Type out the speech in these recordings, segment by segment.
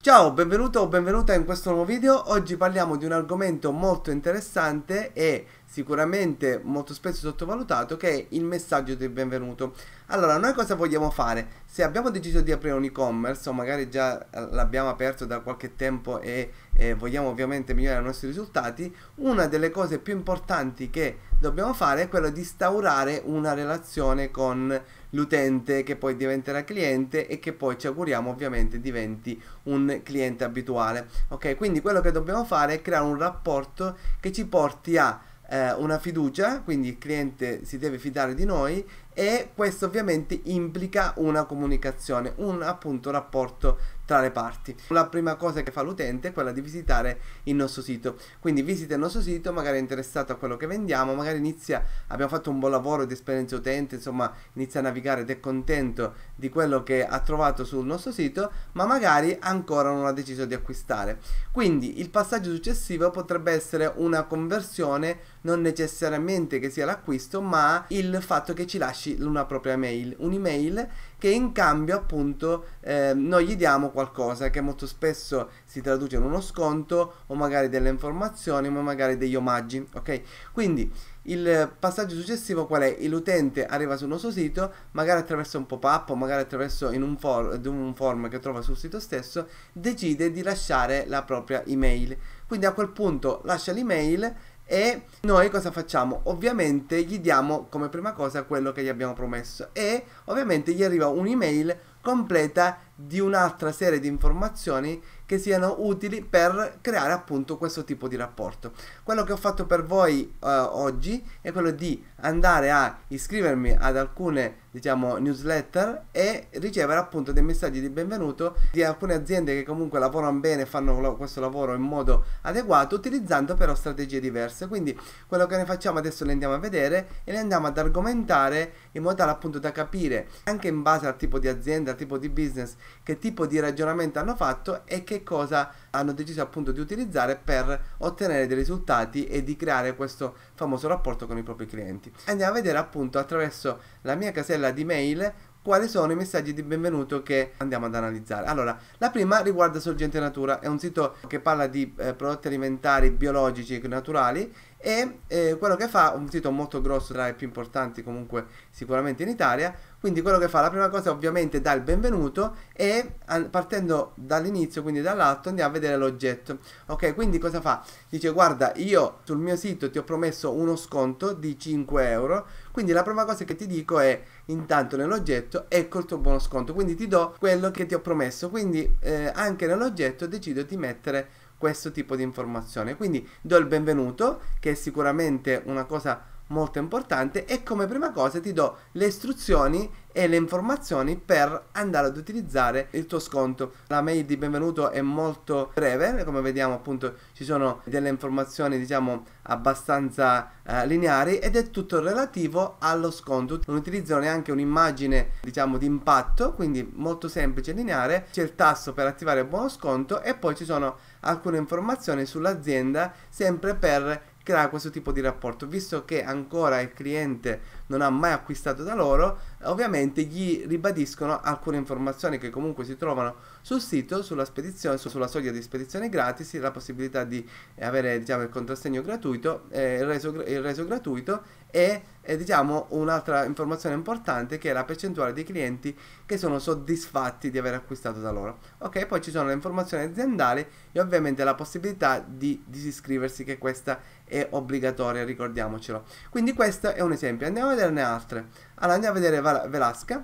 Ciao, benvenuto o benvenuta in questo nuovo video. Oggi parliamo di un argomento molto interessante e sicuramente molto spesso sottovalutato che è il messaggio del benvenuto. Allora, noi cosa vogliamo fare? Se abbiamo deciso di aprire un e-commerce o magari già eh, l'abbiamo aperto da qualche tempo e, e vogliamo ovviamente migliorare i nostri risultati, una delle cose più importanti che dobbiamo fare è quello di instaurare una relazione con l'utente che poi diventerà cliente e che poi ci auguriamo ovviamente diventi un cliente abituale. Ok, quindi quello che dobbiamo fare è creare un rapporto che ci porti a eh, una fiducia, quindi il cliente si deve fidare di noi e questo ovviamente implica una comunicazione, un appunto rapporto tra le parti. La prima cosa che fa l'utente è quella di visitare il nostro sito, quindi visita il nostro sito, magari è interessato a quello che vendiamo, magari inizia, abbiamo fatto un buon lavoro di esperienza utente, insomma inizia a navigare ed è contento di quello che ha trovato sul nostro sito, ma magari ancora non ha deciso di acquistare. Quindi il passaggio successivo potrebbe essere una conversione, non necessariamente che sia l'acquisto, ma il fatto che ci lasci mandarci una propria mail, un'email che in cambio appunto eh, noi gli diamo qualcosa che molto spesso si traduce in uno sconto o magari delle informazioni o magari degli omaggi, ok? Quindi il passaggio successivo qual è? L'utente arriva sul nostro sito, magari attraverso un pop-up o magari attraverso un, for un form che trova sul sito stesso, decide di lasciare la propria email. Quindi a quel punto lascia l'email e noi cosa facciamo? Ovviamente gli diamo come prima cosa quello che gli abbiamo promesso e ovviamente gli arriva un'email completa di un'altra serie di informazioni che siano utili per creare appunto questo tipo di rapporto. Quello che ho fatto per voi eh, oggi è quello di andare a iscrivermi ad alcune diciamo newsletter e ricevere appunto dei messaggi di benvenuto di alcune aziende che comunque lavorano bene e fanno questo lavoro in modo adeguato utilizzando però strategie diverse. Quindi quello che ne facciamo adesso le andiamo a vedere e le andiamo ad argomentare in modo tale appunto da capire anche in base al tipo di azienda, al tipo di business che tipo di ragionamento hanno fatto e che cosa hanno deciso appunto di utilizzare per ottenere dei risultati e di creare questo famoso rapporto con i propri clienti. Andiamo a vedere appunto attraverso la mia casella di mail quali sono i messaggi di benvenuto che andiamo ad analizzare. Allora, la prima riguarda Sorgente Natura, è un sito che parla di eh, prodotti alimentari biologici e naturali e eh, quello che fa, un sito molto grosso tra i più importanti comunque sicuramente in Italia, quindi quello che fa la prima cosa ovviamente dà il benvenuto e partendo dall'inizio, quindi dall'alto, andiamo a vedere l'oggetto. Ok, quindi cosa fa? Dice guarda io sul mio sito ti ho promesso uno sconto di 5 euro, quindi la prima cosa che ti dico è intanto nell'oggetto ecco il tuo buono sconto, quindi ti do quello che ti ho promesso, quindi eh, anche nell'oggetto decido di mettere questo tipo di informazione. Quindi do il benvenuto, che è sicuramente una cosa molto importante, e come prima cosa ti do le istruzioni e le informazioni per andare ad utilizzare il tuo sconto. La mail di benvenuto è molto breve, come vediamo appunto ci sono delle informazioni diciamo abbastanza eh, lineari ed è tutto relativo allo sconto. Non utilizzo neanche un'immagine diciamo di impatto, quindi molto semplice e lineare. C'è il tasso per attivare il buono sconto e poi ci sono alcune informazioni sull'azienda sempre per creare questo tipo di rapporto visto che ancora il cliente non ha mai acquistato da loro ovviamente solamente gli ribadiscono alcune informazioni che comunque si trovano sul sito, sulla spedizione, sulla soglia di spedizione gratis, la possibilità di avere diciamo, il contrassegno gratuito, eh, il, reso, il reso gratuito e eh, diciamo un'altra informazione importante che è la percentuale dei clienti che sono soddisfatti di aver acquistato da loro. Ok, poi ci sono le informazioni aziendali e ovviamente la possibilità di disiscriversi che questa è obbligatoria, ricordiamocelo. Quindi questo è un esempio, andiamo a vederne altre. Allora andiamo a vedere Val Velasca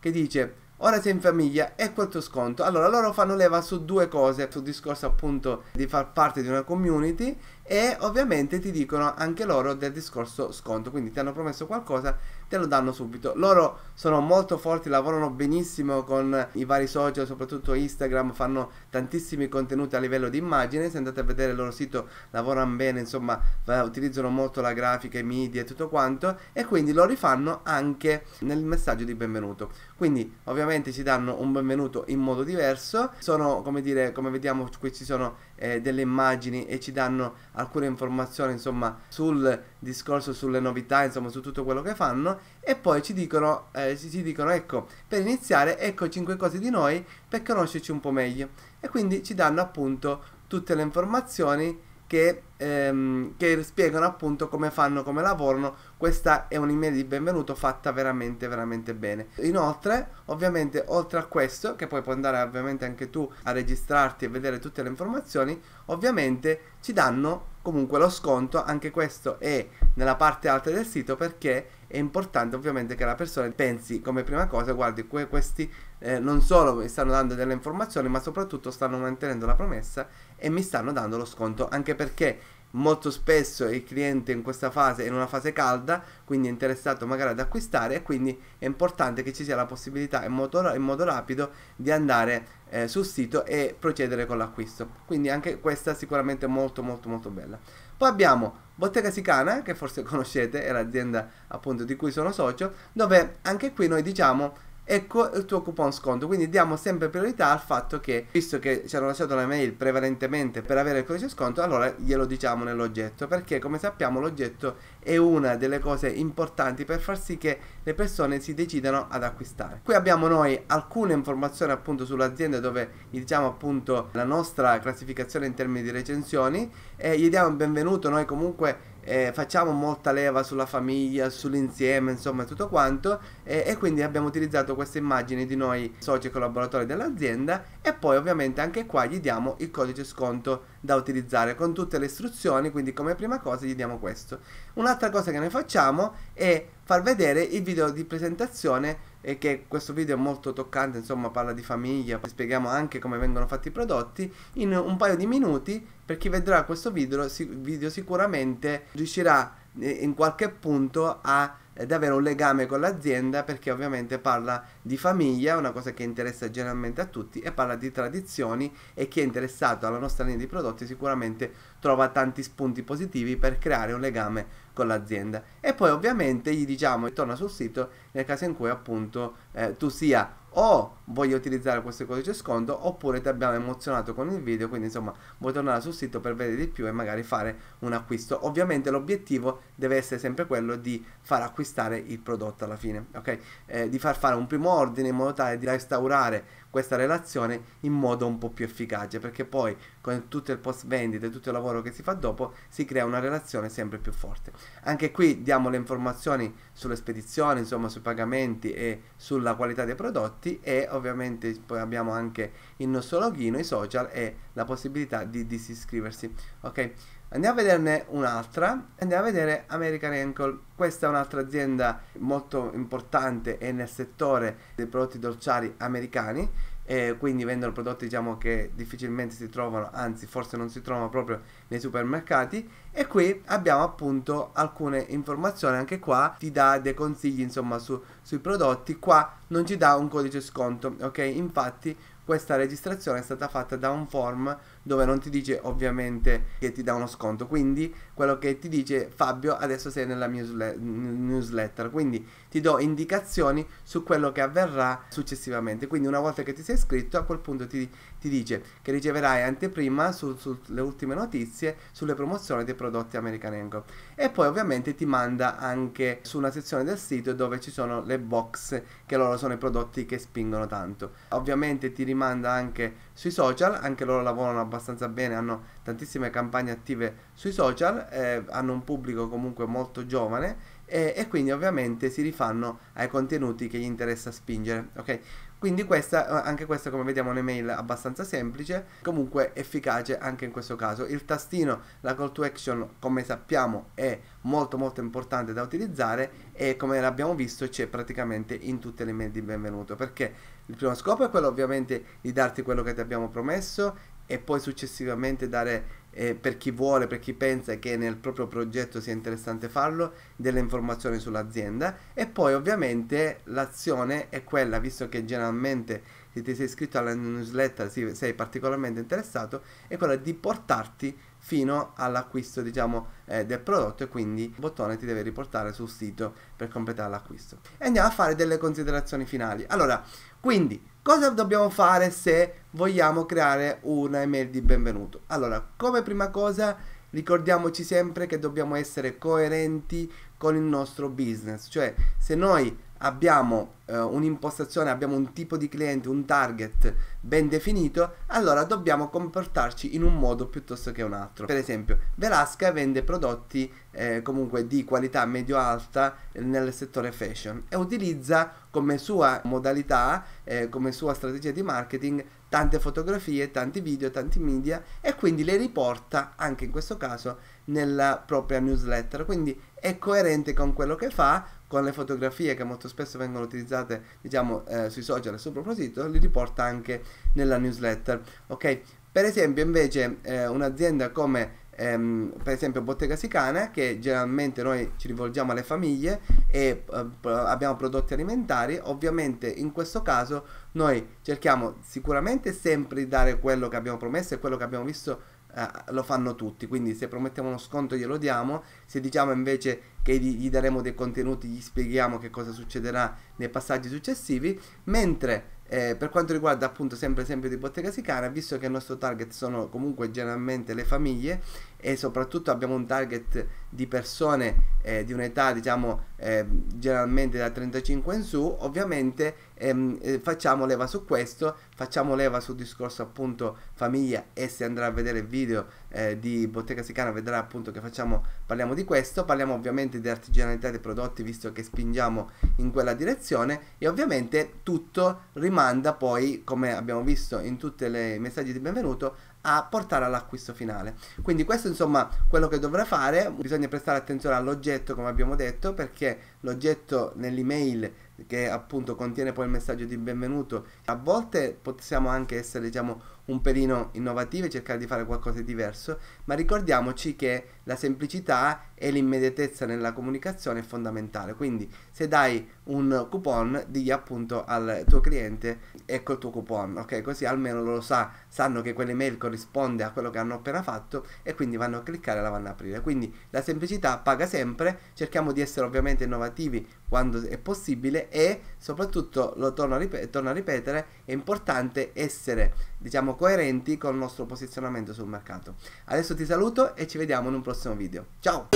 che dice Ora sei in famiglia, e il tuo sconto. Allora loro fanno leva su due cose, sul discorso appunto di far parte di una community e ovviamente ti dicono anche loro del discorso sconto, quindi ti hanno promesso qualcosa, te lo danno subito. Loro sono molto forti, lavorano benissimo con i vari social, soprattutto Instagram, fanno tantissimi contenuti a livello di immagine, se andate a vedere il loro sito lavorano bene, insomma utilizzano molto la grafica, i media e tutto quanto e quindi lo rifanno anche nel messaggio di benvenuto. Quindi ovviamente ci danno un benvenuto in modo diverso, sono come dire, come vediamo qui ci sono eh, delle immagini e ci danno alcune informazioni insomma sul discorso, sulle novità, insomma su tutto quello che fanno e poi ci dicono, eh, ci, dicono ecco per iniziare ecco 5 cose di noi per conoscerci un po' meglio e quindi ci danno appunto tutte le informazioni che, ehm, che spiegano appunto come fanno, come lavorano. Questa è un'email di benvenuto fatta veramente, veramente bene. Inoltre, ovviamente, oltre a questo, che poi puoi andare ovviamente anche tu a registrarti e vedere tutte le informazioni, ovviamente ci danno comunque lo sconto, anche questo è nella parte alta del sito perché è importante ovviamente che la persona pensi come prima cosa, guardi que questi eh, non solo mi stanno dando delle informazioni, ma soprattutto stanno mantenendo la promessa e mi stanno dando lo sconto, anche perché molto spesso il cliente in questa fase è in una fase calda, quindi è interessato magari ad acquistare e quindi è importante che ci sia la possibilità in modo, in modo rapido di andare eh, sul sito e procedere con l'acquisto. Quindi anche questa sicuramente molto molto molto bella. Poi abbiamo Bottega Sicana, che forse conoscete, è l'azienda appunto di cui sono socio, dove anche qui noi diciamo ecco il tuo coupon sconto quindi diamo sempre priorità al fatto che visto che ci hanno lasciato la mail prevalentemente per avere il codice sconto allora glielo diciamo nell'oggetto perché come sappiamo l'oggetto è una delle cose importanti per far sì che le persone si decidano ad acquistare qui abbiamo noi alcune informazioni appunto sull'azienda dove diciamo appunto la nostra classificazione in termini di recensioni e gli diamo il benvenuto noi comunque eh, facciamo molta leva sulla famiglia, sull'insieme, insomma tutto quanto eh, e quindi abbiamo utilizzato queste immagini di noi soci e collaboratori dell'azienda e poi ovviamente anche qua gli diamo il codice sconto da utilizzare con tutte le istruzioni, quindi come prima cosa gli diamo questo. Un'altra cosa che noi facciamo è far vedere il video di presentazione e che questo video è molto toccante, insomma parla di famiglia, spieghiamo anche come vengono fatti i prodotti, in un paio di minuti per chi vedrà questo video, video sicuramente riuscirà eh, in qualche punto a ed avere un legame con l'azienda perché ovviamente parla di famiglia, una cosa che interessa generalmente a tutti e parla di tradizioni e chi è interessato alla nostra linea di prodotti sicuramente trova tanti spunti positivi per creare un legame con l'azienda e poi ovviamente gli diciamo torna sul sito nel caso in cui appunto eh, tu sia o voglio utilizzare questo codice sconto oppure ti abbiamo emozionato con il video quindi insomma vuoi tornare sul sito per vedere di più e magari fare un acquisto ovviamente l'obiettivo deve essere sempre quello di far acquistare il prodotto alla fine ok eh, di far fare un primo ordine in modo tale di restaurare questa relazione in modo un po' più efficace perché poi con tutto il post vendita e tutto il lavoro che si fa dopo si crea una relazione sempre più forte anche qui diamo le informazioni sulle spedizioni insomma sui pagamenti e sulla qualità dei prodotti contatti e ovviamente poi abbiamo anche il nostro login, i social e la possibilità di disiscriversi. Ok? Andiamo a vederne un'altra, andiamo a vedere American Ankle. Questa è un'altra azienda molto importante e nel settore dei prodotti dolciari americani e quindi vendono prodotti diciamo, che difficilmente si trovano, anzi forse non si trovano proprio nei supermercati e qui abbiamo appunto alcune informazioni, anche qua ti dà dei consigli insomma su, sui prodotti, qua non ci dà un codice sconto, ok? Infatti questa registrazione è stata fatta da un form dove non ti dice ovviamente che ti dà uno sconto, quindi quello che ti dice Fabio adesso sei nella mia newsletter, quindi ti do indicazioni su quello che avverrà successivamente, quindi una volta che ti sei iscritto a quel punto ti ti dice che riceverai anteprima sulle su ultime notizie sulle promozioni dei prodotti American Angle e poi ovviamente ti manda anche su una sezione del sito dove ci sono le box che loro sono i prodotti che spingono tanto ovviamente ti rimanda anche sui social anche loro lavorano abbastanza bene hanno tantissime campagne attive sui social eh, hanno un pubblico comunque molto giovane e, e, quindi ovviamente si rifanno ai contenuti che gli interessa spingere ok quindi questa, eh, anche questa come vediamo è un'email abbastanza semplice, comunque efficace anche in questo caso. Il tastino, la call to action come sappiamo è molto molto importante da utilizzare e come l'abbiamo visto c'è praticamente in tutte le mail di benvenuto perché il primo scopo è quello ovviamente di darti quello che ti abbiamo promesso e poi successivamente dare eh, per chi vuole, per chi pensa che nel proprio progetto sia interessante farlo, delle informazioni sull'azienda e poi ovviamente l'azione è quella, visto che generalmente se ti sei iscritto alla newsletter sei particolarmente interessato, è quella di portarti fino all'acquisto diciamo eh, del prodotto e quindi il bottone ti deve riportare sul sito per completare l'acquisto. E andiamo a fare delle considerazioni finali. Allora, quindi Cosa dobbiamo fare se vogliamo creare una email di benvenuto? Allora, come prima cosa ricordiamoci sempre che dobbiamo essere coerenti con il nostro business, cioè se noi abbiamo eh, un'impostazione, abbiamo un tipo di cliente, un target ben definito, allora dobbiamo comportarci in un modo piuttosto che un altro. Per esempio, Velasca vende prodotti eh, comunque di qualità medio-alta nel settore fashion e utilizza come sua modalità, eh, come sua strategia di marketing, tante fotografie, tanti video, tanti media e quindi le riporta anche in questo caso nella propria newsletter. Quindi è coerente con quello che fa, con le fotografie che molto spesso vengono utilizzate diciamo eh, sui social e sul proprio sito li riporta anche nella newsletter ok per esempio invece eh, un'azienda come ehm, per esempio Bottega Sicana che generalmente noi ci rivolgiamo alle famiglie e eh, abbiamo prodotti alimentari ovviamente in questo caso noi cerchiamo sicuramente sempre di dare quello che abbiamo promesso e quello che abbiamo visto eh, lo fanno tutti. Quindi se promettiamo uno sconto glielo diamo, se diciamo invece che gli, gli daremo dei contenuti, gli spieghiamo che cosa succederà nei passaggi successivi, mentre eh, per quanto riguarda appunto sempre esempio di Bottega Sicara, visto che il nostro target sono comunque generalmente le famiglie, e soprattutto abbiamo un target di persone eh, di un'età diciamo eh, generalmente da 35 in su ovviamente ehm, eh, facciamo leva su questo facciamo leva sul discorso appunto famiglia e se andrà a vedere il video eh, di Bottega Sicana vedrà appunto che facciamo parliamo di questo parliamo ovviamente di artigianalità dei prodotti visto che spingiamo in quella direzione e ovviamente tutto rimanda poi come abbiamo visto in tutti i messaggi di benvenuto a portare all'acquisto finale. Quindi questo insomma quello che dovrà fare, bisogna prestare attenzione all'oggetto come abbiamo detto perché l'oggetto nell'email che appunto contiene poi il messaggio di benvenuto. A volte possiamo anche essere, diciamo, un pelino innovativi e cercare di fare qualcosa di diverso, ma ricordiamoci che la semplicità e l'immediatezza nella comunicazione è fondamentale. Quindi se dai un coupon, digli appunto al tuo cliente ecco il tuo coupon, ok? Così almeno lo sa, sanno che quell'email corrisponde a quello che hanno appena fatto e quindi vanno a cliccare e la vanno a aprire. Quindi la semplicità paga sempre, cerchiamo di essere ovviamente innovativi quando è possibile e soprattutto, lo torno a, ripet- torno a ripetere, è importante essere diciamo coerenti con il nostro posizionamento sul mercato. Adesso ti saluto e ci vediamo in un prossimo video. Ciao!